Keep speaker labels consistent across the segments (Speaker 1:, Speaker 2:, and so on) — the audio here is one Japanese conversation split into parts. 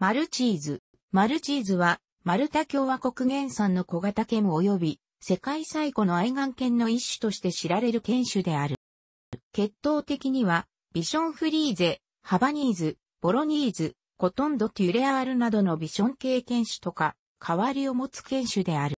Speaker 1: マルチーズ。マルチーズは、マルタ共和国原産の小型犬及び、世界最古の愛玩犬の一種として知られる犬種である。血統的には、ビションフリーゼ、ハバニーズ、ボロニーズ、コトンドテュレアールなどのビション系犬種とか、代わりを持つ犬種である。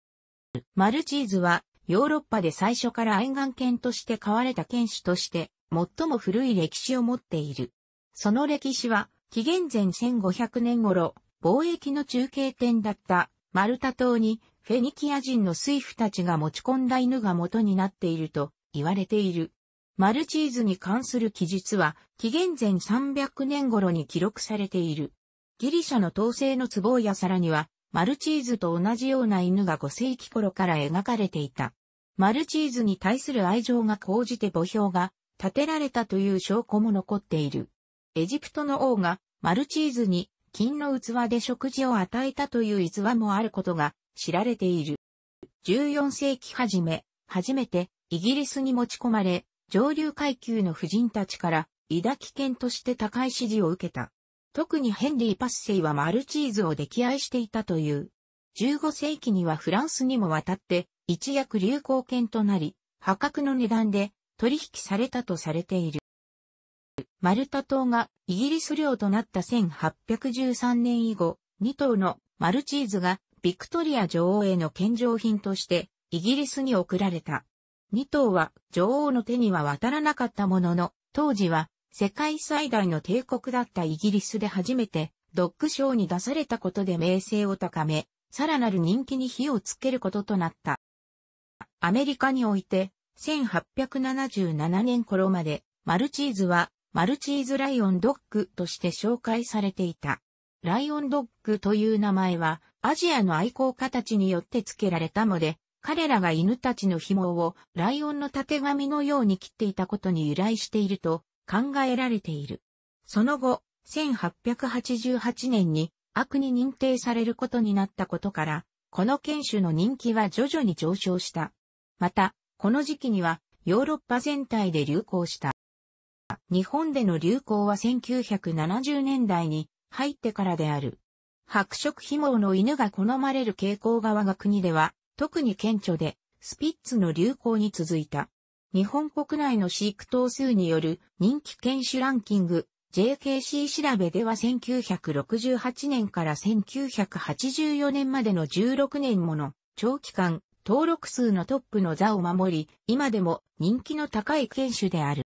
Speaker 1: マルチーズは、ヨーロッパで最初から愛玩犬として飼われた犬種として、最も古い歴史を持っている。その歴史は、紀元前1500年頃、貿易の中継点だったマルタ島にフェニキア人の水夫たちが持ち込んだ犬が元になっていると言われている。マルチーズに関する記述は紀元前300年頃に記録されている。ギリシャの統制の壺や皿にはマルチーズと同じような犬が5世紀頃から描かれていた。マルチーズに対する愛情が高じて墓標が建てられたという証拠も残っている。エジプトの王がマルチーズに金の器で食事を与えたという逸話もあることが知られている。14世紀初め、初めてイギリスに持ち込まれ、上流階級の婦人たちから抱き犬として高い支持を受けた。特にヘンリー・パッセイはマルチーズを溺愛していたという。15世紀にはフランスにも渡って一躍流行犬となり、破格の値段で取引されたとされている。マルタ島がイギリス領となった1813年以後、2頭のマルチーズがビクトリア女王への献上品としてイギリスに送られた。2頭は女王の手には渡らなかったものの、当時は世界最大の帝国だったイギリスで初めてドッグショーに出されたことで名声を高め、さらなる人気に火をつけることとなった。アメリカにおいて1877年頃までマルチーズはマルチーズライオンドッグとして紹介されていた。ライオンドッグという名前は、アジアの愛好家たちによって付けられたので、彼らが犬たちの紐をライオンの縦紙のように切っていたことに由来していると考えられている。その後、1888年に悪に認定されることになったことから、この犬種の人気は徐々に上昇した。また、この時期にはヨーロッパ全体で流行した。日本での流行は1970年代に入ってからである。白色紐毛の犬が好まれる傾向が我が国では特に顕著で、スピッツの流行に続いた。日本国内の飼育頭数による人気犬種ランキング JKC 調べでは1968年から1984年までの16年もの長期間登録数のトップの座を守り、今でも人気の高い犬種である。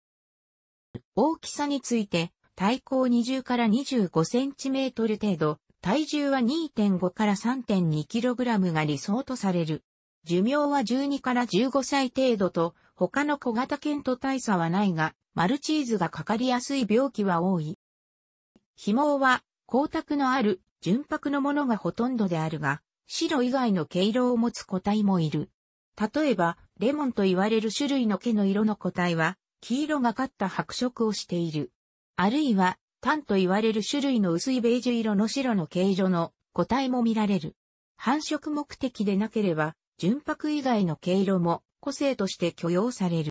Speaker 1: 大きさについて、体高20から25センチメートル程度、体重は2.5から3.2キログラムが理想とされる。寿命は12から15歳程度と、他の小型犬と大差はないが、マルチーズがかかりやすい病気は多い。紐は光沢のある純白のものがほとんどであるが、白以外の毛色を持つ個体もいる。例えば、レモンと言われる種類の毛の色の個体は、黄色がかった白色をしている。あるいは、炭と言われる種類の薄いベージュ色の白の形状の個体も見られる。繁殖目的でなければ、純白以外の毛色も個性として許容される。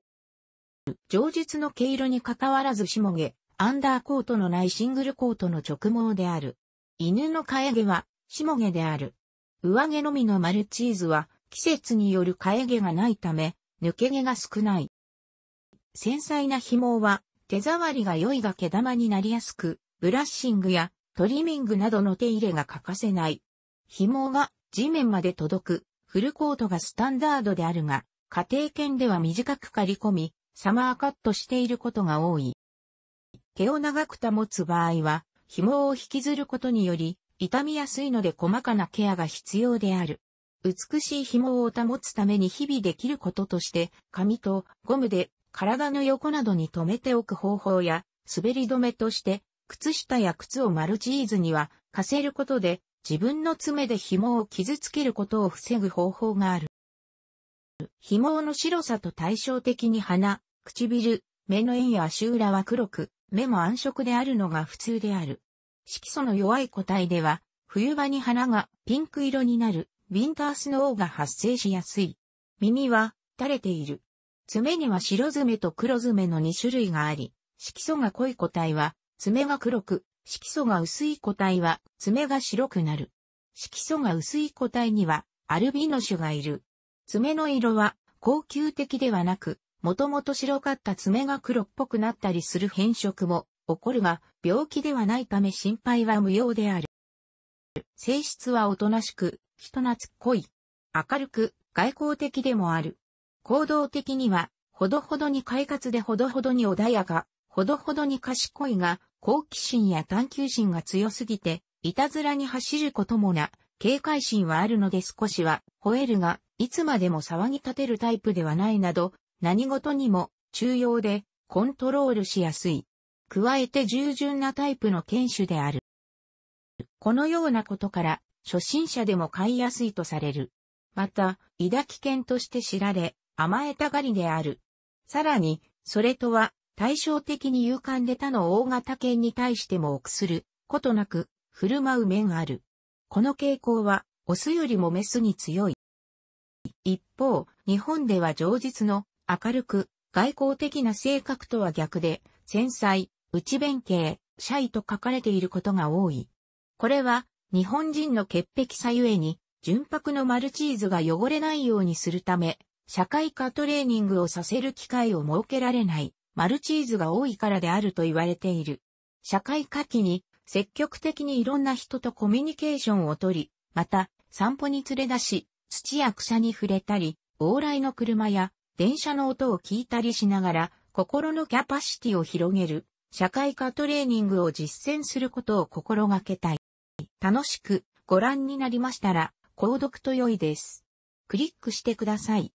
Speaker 1: 上述の毛色に関わらずしもげ、アンダーコートのないシングルコートの直毛である。犬の替え毛は、しもげである。上毛のみのマルチーズは、季節による替え毛がないため、抜け毛が少ない。繊細な紐は手触りが良いが毛玉になりやすく、ブラッシングやトリミングなどの手入れが欠かせない。紐が地面まで届くフルコートがスタンダードであるが、家庭犬では短く刈り込み、サマーカットしていることが多い。毛を長く保つ場合は、紐を引きずることにより、傷みやすいので細かなケアが必要である。美しい紐を保つために日々できることとして、紙とゴムで体の横などに留めておく方法や、滑り止めとして、靴下や靴をマルチーズには、かせることで、自分の爪で紐を傷つけることを防ぐ方法がある。紐の白さと対照的に鼻、唇、目の縁や足裏は黒く、目も暗色であるのが普通である。色素の弱い個体では、冬場に花がピンク色になる、ウィンタースノーが発生しやすい。耳は垂れている。爪には白爪と黒爪の2種類があり、色素が濃い個体は爪が黒く、色素が薄い個体は爪が白くなる。色素が薄い個体にはアルビノ種がいる。爪の色は恒久的ではなく、もともと白かった爪が黒っぽくなったりする変色も起こるが、病気ではないため心配は無用である。性質はおとなしく、人懐っこい。明るく、外交的でもある。行動的には、ほどほどに快活でほどほどに穏やか、ほどほどに賢いが、好奇心や探求心が強すぎて、いたずらに走ることもな、警戒心はあるので少しは、吠えるが、いつまでも騒ぎ立てるタイプではないなど、何事にも、中要で、コントロールしやすい。加えて従順なタイプの犬種である。このようなことから、初心者でも飼いやすいとされる。また、抱き犬として知られ、甘えたがりである。さらに、それとは、対照的に勇敢で他の大型犬に対しても臆することなく、振る舞う面ある。この傾向は、オスよりもメスに強い。一方、日本では上実の明るく外交的な性格とは逆で、繊細、内弁慶、シャイと書かれていることが多い。これは日本人の潔癖さゆえに純白のマルチーズが汚れないようにするため、社会科トレーニングをさせる機会を設けられない、マルチーズが多いからであると言われている。社会科期に積極的にいろんな人とコミュニケーションをとり、また散歩に連れ出し、土や草に触れたり、往来の車や電車の音を聞いたりしながら、心のキャパシティを広げる、社会科トレーニングを実践することを心がけたい。楽しくご覧になりましたら、購読と良いです。クリックしてください。